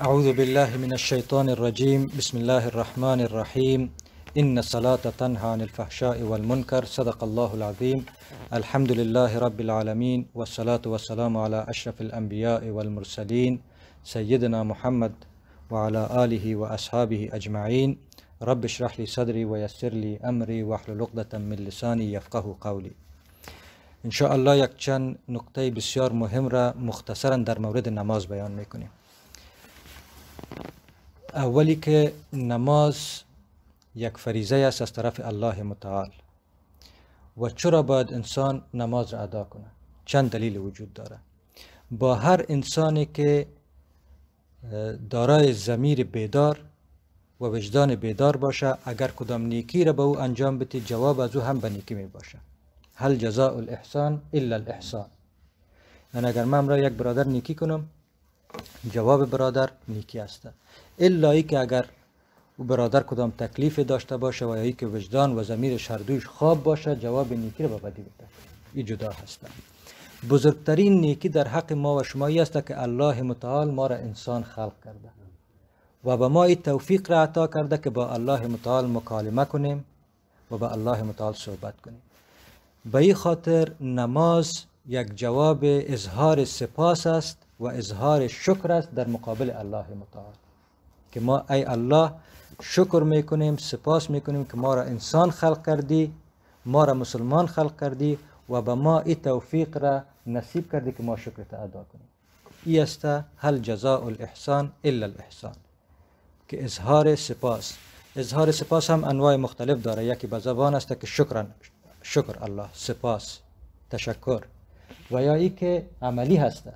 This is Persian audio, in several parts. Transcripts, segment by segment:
أعوذ بالله من الشيطان الرجيم بسم الله الرحمن الرحيم إن الصلاة تنهى عن الفحشاء والمنكر صدق الله العظيم الحمد لله رب العالمين والصلاة والسلام على أشرف الأنبياء والمرسلين سيدنا محمد وعلى آله وأصحابه أجمعين رب اشرح لي صدري ويسر لي أمري واحلل عقدة من لساني يفقه قولي إن شاء الله یک چند نکته بسیار مهم را مختصرا در مورد نماز بیان میکنیم اولی که نماز یک فریضه است از طرف الله متعال و چرا باید انسان نماز را ادا کنه چند دلیل وجود داره با هر انسانی که دارای زمیر بیدار و وجدان بیدار باشه اگر کدام نیکی را به او انجام بده جواب از او هم به نیکی می باشه هل جزاء الاحسان الا الاحسان یعنی اگر من را یک برادر نیکی کنم جواب برادر نیکی است الا که اگر او برادر کدام تکلیف داشته باشه و یا که وجدان و ضمیر شردوش خواب باشه جواب نیکی رو به بدی بده این جدا هستن. بزرگترین نیکی در حق ما و شما است که الله متعال ما را انسان خلق کرده و به ما این توفیق را عطا کرده که با الله متعال مکالمه کنیم و به الله متعال صحبت کنیم به این خاطر نماز یک جواب اظهار سپاس است و اظهار شکر است در مقابل الله متعال که ما ای الله شکر میکنیم سپاس میکنیم که ما را انسان خلق کردی ما را مسلمان خلق کردی و به ما این توفیق را نصیب کردی که ما شکرت ادا کنیم ای است هل جزاء الاحسان الا الاحسان که اظهار سپاس اظهار سپاس هم انواع مختلف داره یکی به زبان است که شکر شکر الله سپاس تشکر و یا ای که عملی هسته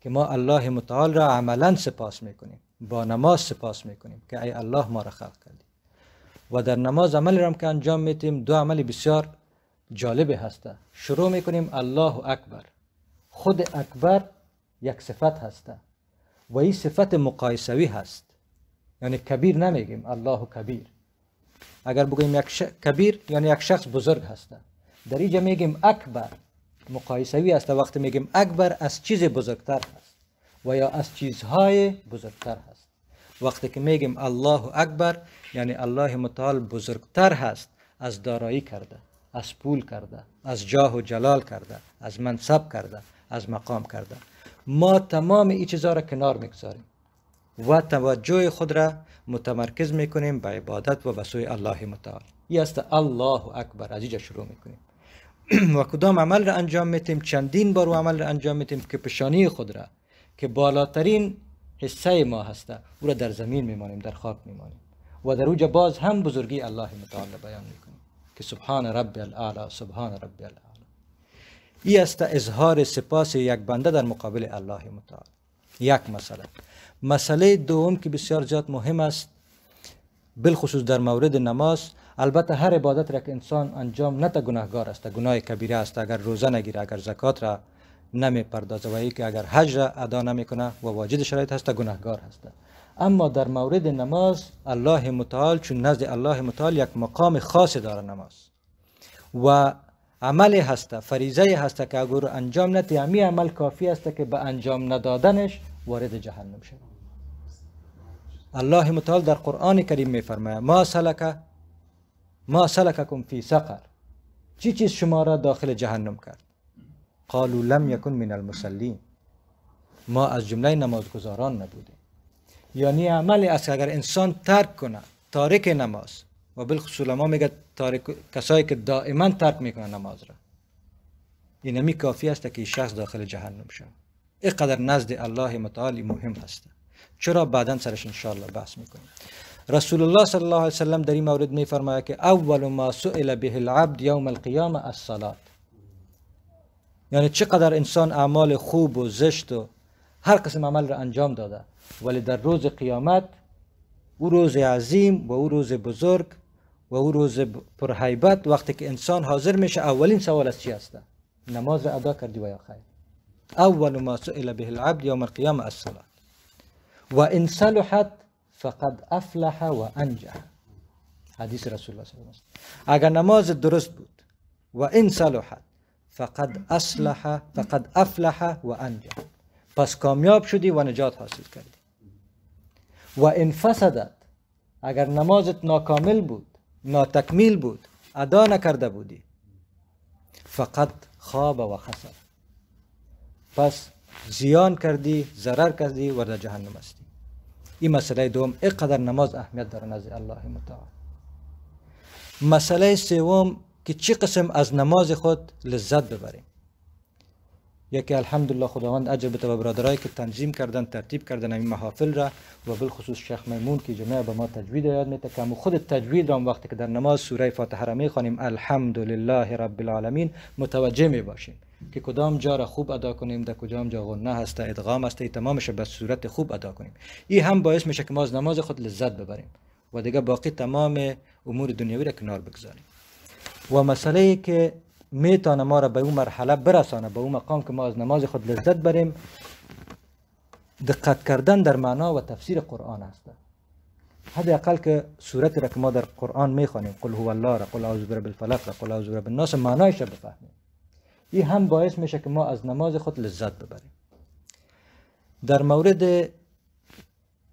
که ما الله متعال را عملا سپاس میکنیم با نماز سپاس میکنیم که ای الله ما را خلق کردی و در نماز عملی را که انجام میتیم دو عمل بسیار جالب هسته شروع میکنیم الله اکبر خود اکبر یک صفت هسته و این صفت مقایسوی هست یعنی کبیر نمیگیم الله کبیر اگر بگوییم یک کبیر یعنی یک شخص بزرگ هسته در اینجا میگیم اکبر مقایسوی است وقتی میگیم اکبر از چیز بزرگتر هست و یا از چیزهای بزرگتر هست وقتی که میگیم الله اکبر یعنی الله متعال بزرگتر هست از دارایی کرده از پول کرده از جاه و جلال کرده از منصب کرده از مقام کرده ما تمام این چیزها را کنار میگذاریم و توجه خود را متمرکز میکنیم به عبادت و به سوی الله متعال این الله اکبر از اینجا شروع میکنیم و کدام عمل را انجام میتیم چندین بار و عمل را انجام میتیم که پشانی خود را که بالاترین حصه ما هسته او را در زمین میمانیم در خاک میمانیم و در اوجه باز هم بزرگی الله متعال بیان میکنیم که سبحان رب الاعلا سبحان رب الاعلا ای است اظهار سپاس یک بنده در مقابل الله متعال یک مسئله مسئله دوم که بسیار زیاد مهم است بالخصوص در مورد نماز البته هر عبادت را که انسان انجام نده گناهگار است گناه کبیره است اگر روزه نگیره اگر زکات را نمی پردازه و که اگر حج را ادا کنه و واجد شرایط هست گناهگار هست اما در مورد نماز الله متعال چون نزد الله متعال یک مقام خاصی داره نماز و عمل هسته فریضه هست که اگر انجام نتی یعنی همی عمل کافی است که به انجام ندادنش وارد جهنم شد الله متعال در قرآن کریم میفرماید ما سلک ما سلککم فی سقر چی چیز شما را داخل جهنم کرد قالو لم یکن من المسلین ما از جمله نمازگزاران نبودیم یعنی عمل است که اگر انسان ترک کنه تارک نماز و بالخصوص ما میگه تارک کسایی که دائما ترک میکنه نماز را این همی کافی است که شخص داخل جهنم شد اینقدر نزد الله متعالی مهم هست چرا بعدا سرش انشاءالله بحث میکنیم رسول الله صلی الله علیه وسلم در این مورد می فرماید که اول ما سئل به العبد یوم القیامه الصلاه یعنی چقدر انسان اعمال خوب و زشت و هر قسم عمل را انجام داده ولی در روز قیامت او روز عظیم و او روز بزرگ و او روز پرهیبت وقتی که انسان حاضر میشه اولین سوال از چی است نماز را ادا کردی و یا خیر اول ما سئل به العبد یوم القیامه الصلاه و ان صلحت فقد افلح و انجح حدیث رسول الله صلی الله علیه و اگر نماز درست بود و این صلحت فقد اصلح فقد افلح و انجح پس کامیاب شدی و نجات حاصل کردی و این فسدت اگر نمازت ناکامل بود ناتکمیل بود ادا نکرده بودی فقط خواب و خسر پس زیان کردی ضرر کردی و در جهنم هستی این مسئله دوم قدر نماز اهمیت داره نزد الله متعال مسئله سوم که چه قسم از نماز خود لذت ببریم یکی الحمدلله خداوند عجب به و برادرایی که تنظیم کردن ترتیب کردن این محافل را و بالخصوص شیخ میمون که جمعه به ما تجوید یاد میده که خود تجوید را وقتی که در نماز سوره فاتحه را میخوانیم الحمدلله رب العالمین متوجه می میباشیم که کدام جا را خوب ادا کنیم در کدام جا غنه هست ادغام هسته تمامش را به صورت خوب ادا کنیم این هم باعث میشه که ما از نماز خود لذت ببریم و دیگه باقی تمام امور دنیوی را کنار بگذاریم و مسئله ای که میتانه ما را به اون مرحله برسانه به اون مقام که ما از نماز خود لذت بریم دقت کردن در معنا و تفسیر قرآن است حداقل که صورت را که ما در قرآن میخوانیم قل هو الله را قل اعوذ برب الفلق را قل اعوذ برب الناس معنایش را بفهمیم این هم باعث میشه که ما از نماز خود لذت ببریم در مورد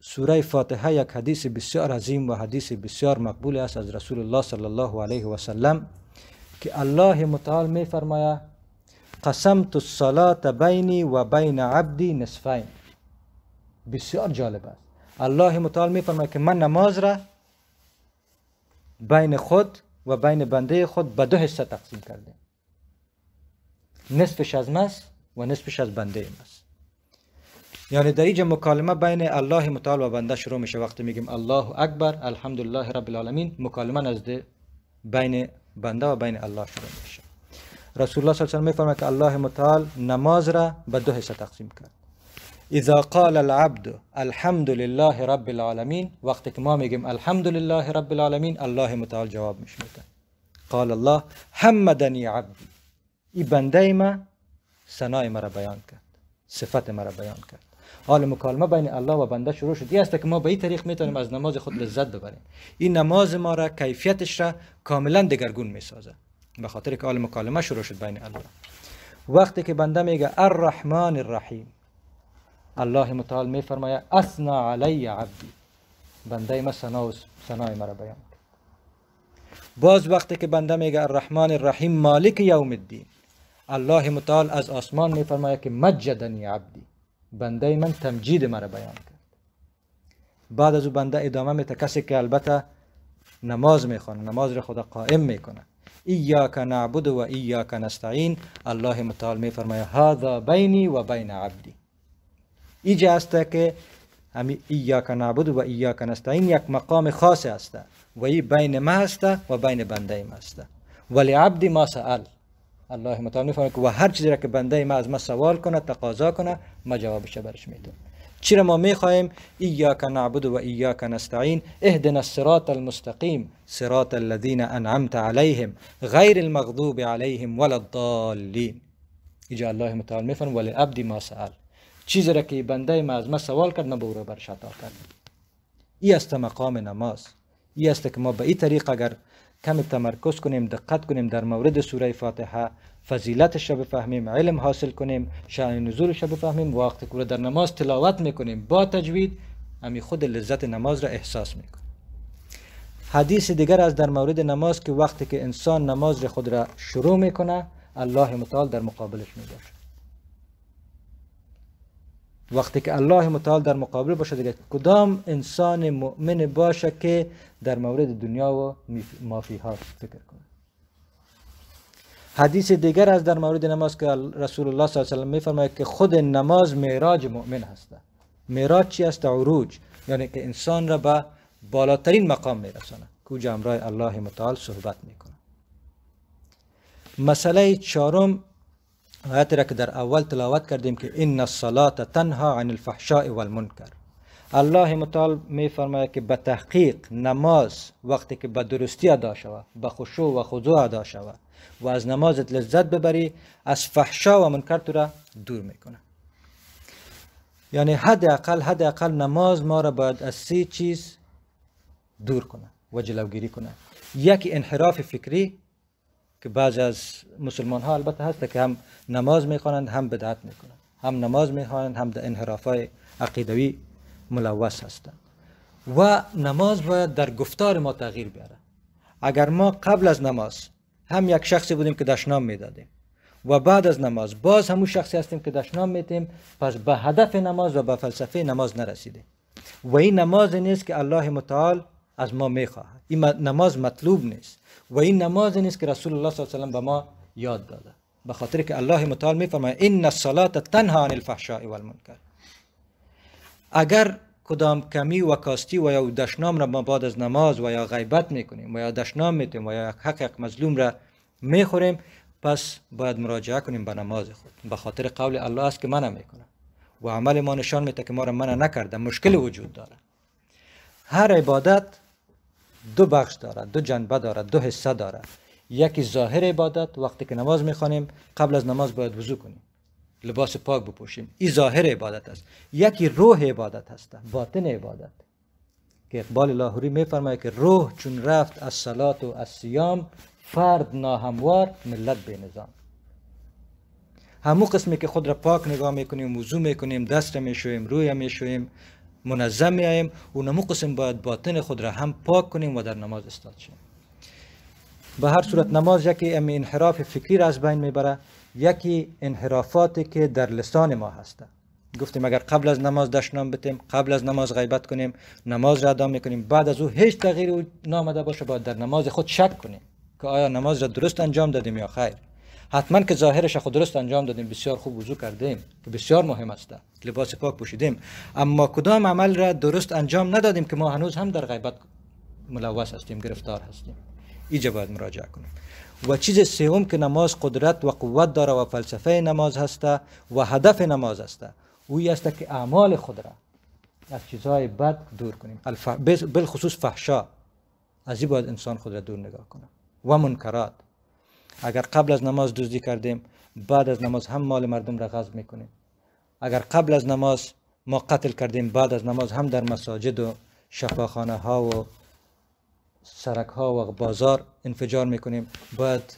سوره فاتحه یک حدیث بسیار عظیم و حدیث بسیار مقبول است از رسول الله صلی الله علیه و سلم که الله متعال می فرمایا قسمت الصلاة بینی و بین عبدی نصفین بسیار جالب است الله متعال می فرماید که من نماز را بین خود و بین بنده خود به دو حصه تقسیم کردیم نصفش از مس و نصفش از بنده است. یعنی در اینجا مکالمه بین الله متعال و بنده شروع میشه وقتی میگیم الله اکبر الحمدلله رب العالمین مکالمه نزد بین بنده و بین الله شروع میشه رسول الله صلی الله علیه و که الله متعال نماز را به دو حصه تقسیم کرد اذا قال العبد الحمد لله رب العالمین وقتی که ما میگیم الحمد لله رب العالمین الله متعال جواب میشه قال الله حمدنی عبدی این بنده ما سنای مرا بیان کرد صفت را بیان کرد حال مکالمه بین الله و بنده شروع شد این است که ما به این طریق میتونیم از نماز خود لذت ببریم این نماز ما را کیفیتش را کاملا دگرگون میسازه به خاطر که حال مکالمه شروع شد بین الله وقتی که بنده میگه الرحمن الرحیم الله متعال میفرماید اثنا علی عبدی بنده ما سنا ما را بیان کرد باز وقتی که بنده میگه الرحمن الرحیم مالک یوم الدین الله متعال از آسمان میفرماید که مجدنی عبدی بنده من تمجید مرا بیان کرد بعد از او بنده ادامه میته کسی که البته نماز میخوانه نماز را خدا قائم میکنه ایاک نعبد و ایاک نستعین الله متعال میفرماید هذا بینی و بین عبدی ایجا است که همی ایاک نعبد و ایاک نستعین یک مقام خاص است و ای بین ما است و بین بنده ما است ولی عبدی ما سأل الله متعال که و هر چیزی را که بنده ما از ما سوال کنه تقاضا کنه ما جوابش برش میدم چرا ما میخواهیم ایاک نعبد و ایاک نستعین اهدنا الصراط المستقیم صراط الذین انعمت علیهم غیر المغضوب علیهم ولا الضالین اینجا الله متعال فرم ولی عبدی ما سأل چیزی را که بنده ما از ما سوال کرد نه به برش عطا کرد ای است مقام نماز ای است که ما به این طریق اگر کمی تمرکز کنیم دقت کنیم در مورد سوره فاتحه فضیلتش را بفهمیم علم حاصل کنیم شأن نزولش شب بفهمیم وقتی که در نماز تلاوت میکنیم با تجوید امی خود لذت نماز را احساس میکنیم حدیث دیگر از در مورد نماز که وقتی که انسان نماز خود را شروع میکنه الله متعال در مقابلش میباشه وقتی که الله متعال در مقابل باشه دیگه کدام انسان مؤمن باشه که در مورد دنیا و مافی ها فکر کنه حدیث دیگر از در مورد نماز که رسول الله صلی الله علیه و فرماید که خود نماز معراج مؤمن هست معراج چی است عروج یعنی که انسان را به بالاترین مقام میرسانه که امرای الله متعال صحبت میکنه مسئله چهارم که در اول تلاوت کردیم که این الصلاه تنها عن الفحشاء والمنکر الله مطال می فرماید که به تحقیق نماز وقتی که به درستی ادا شود به خشوع و خضوع ادا شود و از نمازت لذت ببری از فحشا و منکر تو را دور میکنه یعنی حد اقل حد اقل نماز ما را باید از سی چیز دور کنه و جلوگیری کنه یکی انحراف فکری که بعض از مسلمان ها البته هست که هم نماز خوانند، هم بدعت میکنند هم نماز خوانند، هم در انحراف های عقیدوی ملوث هستند و نماز باید در گفتار ما تغییر بیاره اگر ما قبل از نماز هم یک شخصی بودیم که دشنام میدادیم و بعد از نماز باز همون شخصی هستیم که دشنام میتیم پس به هدف نماز و به فلسفه نماز نرسیده و این نماز نیست که الله متعال از ما میخواهد این نماز مطلوب نیست و این نماز نیست که رسول الله صلی الله علیه و به ما یاد داده به خاطر که الله متعال میفرمه ان الصلاه تنها عن الفحشاء والمنکر اگر کدام کمی و کاستی و یا دشنام را ما بعد از نماز و یا غیبت میکنیم و یا دشنام میتیم و یا حق حق مظلوم را میخوریم پس باید مراجعه کنیم به نماز خود به خاطر قول الله است که نمی میکنم و عمل ما نشان میده که ما را منا نکرده مشکل وجود داره هر عبادت دو بخش دارد دو جنبه دارد دو حصه دارد یکی ظاهر عبادت وقتی که نماز میخوانیم قبل از نماز باید وضو کنیم لباس پاک بپوشیم این ظاهر عبادت است یکی روح عبادت هست باطن عبادت که اقبال لاهوری میفرماید که روح چون رفت از صلات و از سیام فرد ناهموار ملت به نظام همو قسمی که خود را پاک نگاه میکنیم وضو میکنیم دست میشویم روی میشویم منظم می آییم و نمو قسم باید باطن خود را هم پاک کنیم و در نماز استاد شیم به هر صورت نماز یکی امی انحراف فکری را از بین میبره یکی انحرافاتی که در لسان ما هسته گفتیم اگر قبل از نماز دشنام بتیم قبل از نماز غیبت کنیم نماز را ادا کنیم، بعد از او هیچ تغییری نامده باشه باید در نماز خود شک کنیم که آیا نماز را درست انجام دادیم یا خیر حتما که ظاهرش خود درست انجام دادیم بسیار خوب وضو کردیم که بسیار مهم است لباس پاک پوشیدیم اما کدام عمل را درست انجام ندادیم که ما هنوز هم در غیبت ملوث هستیم گرفتار هستیم اینجا باید مراجعه کنیم و چیز سوم که نماز قدرت و قوت داره و فلسفه نماز هست و هدف نماز است اوی است که اعمال خود را از چیزهای بد دور کنیم خصوص فحشا از این باید انسان خود را دور نگاه کنه و منکرات اگر قبل از نماز دزدی کردیم بعد از نماز هم مال مردم را غصب میکنیم اگر قبل از نماز ما قتل کردیم بعد از نماز هم در مساجد و شفاخانه ها و سرک ها و بازار انفجار میکنیم بعد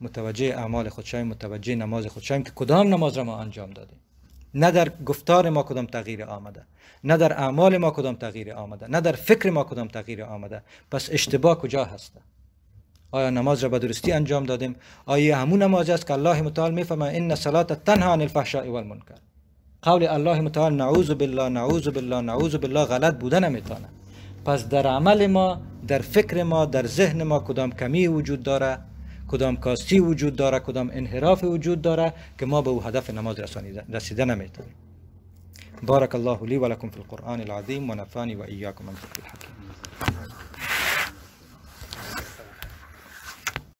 متوجه اعمال خود متوجه نماز خود که کدام نماز را ما انجام دادیم نه در گفتار ما کدام تغییر آمده نه در اعمال ما کدام تغییر آمده نه در فکر ما کدام تغییر آمده پس اشتباه کجا هسته آیا نماز را به درستی انجام دادیم آیا همون نماز است که الله متعال میفرماید ان صلات تنها عن الفحشاء والمنکر قول الله متعال نعوذ بالله نعوذ بالله نعوذ بالله غلط بوده نمیتونه پس در عمل ما در فکر ما در ذهن ما کدام کمی وجود داره کدام کاستی وجود داره کدام انحراف وجود داره که ما به او هدف نماز رسانیده رسیده نمیتونیم بارک الله و لکم فی القرآن و و ایاکم من ذکر